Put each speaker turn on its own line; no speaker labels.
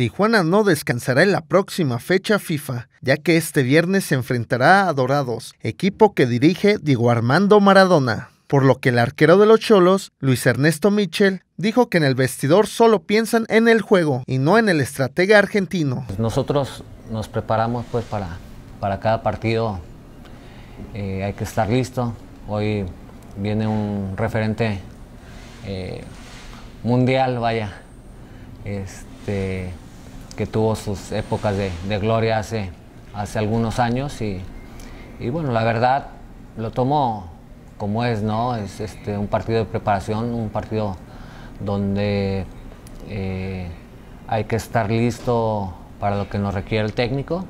Tijuana no descansará en la próxima fecha FIFA, ya que este viernes se enfrentará a Dorados, equipo que dirige Diego Armando Maradona. Por lo que el arquero de los Cholos, Luis Ernesto Michel, dijo que en el vestidor solo piensan en el juego y no en el estratega argentino.
Nosotros nos preparamos pues para, para cada partido, eh, hay que estar listo. Hoy viene un referente eh, mundial, vaya. Este, que tuvo sus épocas de, gloria hace, hace algunos años y, bueno, la verdad lo tomo como es, ¿no? Es este, un partido de preparación, un partido donde eh, hay que estar listo para lo que nos requiere el técnico.